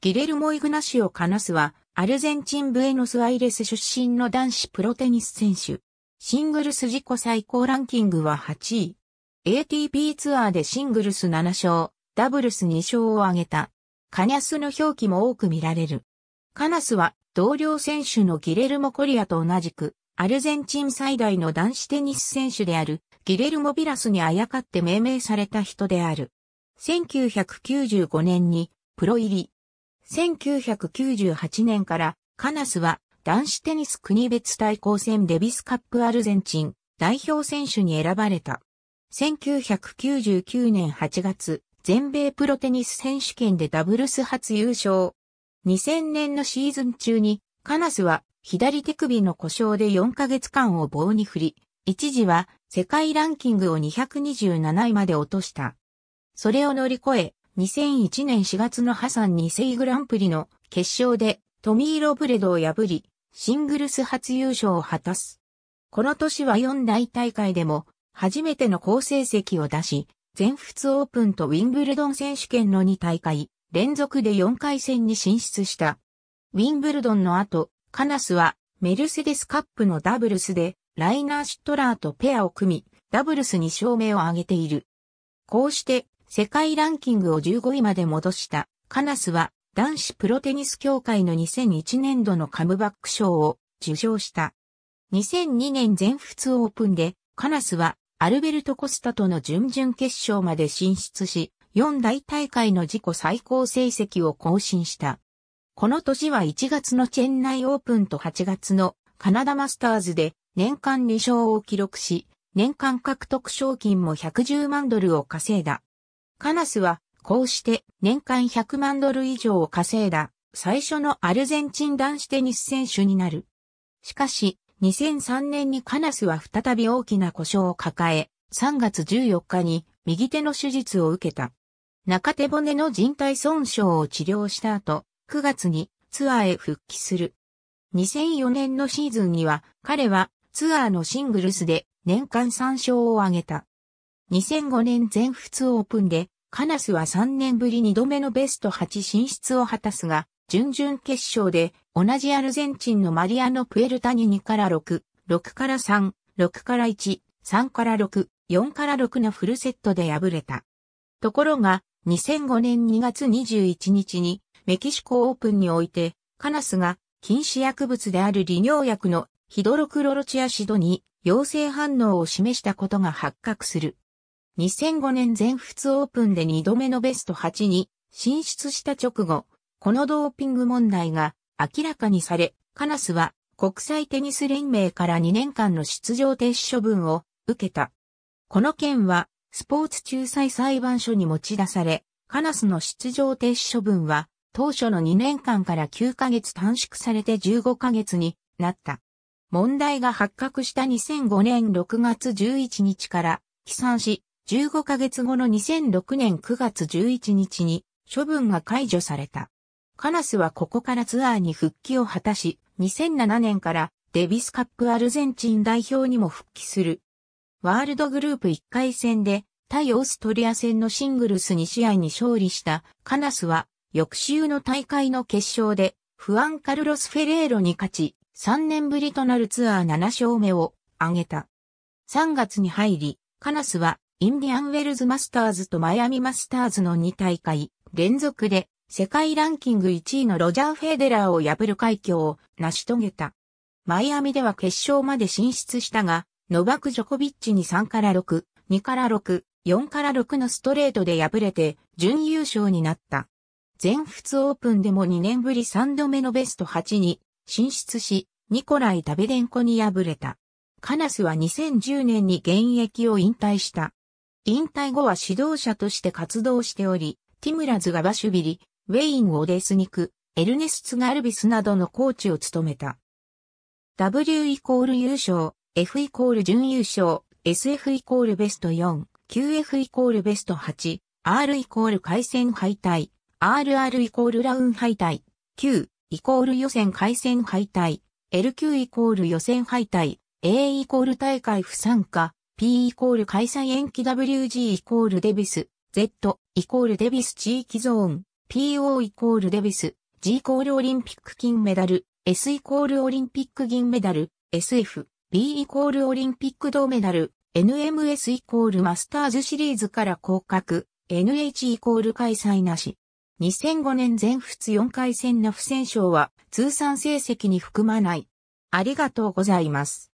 ギレルモ・イグナシオ・カナスは、アルゼンチン・ブエノス・アイレス出身の男子プロテニス選手。シングルス自己最高ランキングは8位。ATP ツアーでシングルス7勝、ダブルス2勝を挙げた。カニャスの表記も多く見られる。カナスは同僚選手のギレルモ・コリアと同じく、アルゼンチン最大の男子テニス選手である、ギレルモ・ビラスにあやかって命名された人である。1995年にプロ入り。1998年からカナスは男子テニス国別対抗戦デビスカップアルゼンチン代表選手に選ばれた。1999年8月、全米プロテニス選手権でダブルス初優勝。2000年のシーズン中に、カナスは左手首の故障で4ヶ月間を棒に振り、一時は世界ランキングを227位まで落とした。それを乗り越え、2001年4月のハサン2世グランプリの決勝でトミー・ロブレドを破り、シングルス初優勝を果たす。この年は四大大会でも初めての好成績を出し、全仏オープンとウィンブルドン選手権の2大会、連続で4回戦に進出した。ウィンブルドンの後、カナスはメルセデスカップのダブルスでライナー・シュトラーとペアを組み、ダブルスに勝明を挙げている。こうして世界ランキングを15位まで戻した、カナスは男子プロテニス協会の2001年度のカムバック賞を受賞した。2002年全仏オープンで、カナスはアルベルト・コスタとの準々決勝まで進出し、4大大会の自己最高成績を更新した。この年は1月のチェンナイオープンと8月のカナダマスターズで年間2勝を記録し、年間獲得賞金も110万ドルを稼いだ。カナスは、こうして年間100万ドル以上を稼いだ最初のアルゼンチン男子テニス選手になる。しかし、2003年にカナスは再び大きな故障を抱え、3月14日に右手の手術を受けた。中手骨の人体損傷を治療した後、9月にツアーへ復帰する。2004年のシーズンには彼はツアーのシングルスで年間3勝を挙げた。2005年全仏オープンで、カナスは3年ぶり2度目のベスト8進出を果たすが、準々決勝で同じアルゼンチンのマリアノ・プエルタに2から6、6から3、6から1、3から6、4から6のフルセットで敗れた。ところが、2005年2月21日にメキシコオープンにおいて、カナスが禁止薬物である利尿薬のヒドロクロロチアシドに陽性反応を示したことが発覚する。2005年全仏オープンで2度目のベスト8に進出した直後、このドーピング問題が明らかにされ、カナスは国際テニス連盟から2年間の出場停止処分を受けた。この件はスポーツ仲裁裁判所に持ち出され、カナスの出場停止処分は当初の2年間から9ヶ月短縮されて15ヶ月になった。問題が発覚した2005年6月11日から起算し、15ヶ月後の2006年9月11日に処分が解除された。カナスはここからツアーに復帰を果たし、2007年からデビスカップアルゼンチン代表にも復帰する。ワールドグループ1回戦で対オーストリア戦のシングルス2試合に勝利したカナスは翌週の大会の決勝でフアン・カルロス・フェレーロに勝ち3年ぶりとなるツアー7勝目を挙げた。3月に入り、カナスはインディアンウェルズマスターズとマイアミマスターズの2大会連続で世界ランキング1位のロジャー・フェーデラーを破る快挙を成し遂げた。マイアミでは決勝まで進出したが、ノバク・ジョコビッチに3から6、2から6、4から6のストレートで敗れて準優勝になった。全仏オープンでも2年ぶり3度目のベスト8に進出し、ニコライ・ダベデンコに敗れた。カナスは2010年に現役を引退した。引退後は指導者として活動しており、ティムラズガバシュビリ、ウェイン・オデースニク、エルネスツガルビスなどのコーチを務めた。W イコール優勝、F イコール準優勝、SF イコールベスト4、QF イコールベスト8、R イコール回線敗退、RR イコールラウン敗退、Q イコール予選回線敗退、LQ イコール予選敗退、A イコール大会不参加、P イコール開催延期 WG イコールデビス、Z イコールデビス地域ゾーン、PO イコールデビス、G イコールオリンピック金メダル、S イコールオリンピック銀メダル、SF、B イコールオリンピック銅メダル、NMS イコールマスターズシリーズから降格、NH イコール開催なし。2005年全仏4回戦の不戦勝は通算成績に含まない。ありがとうございます。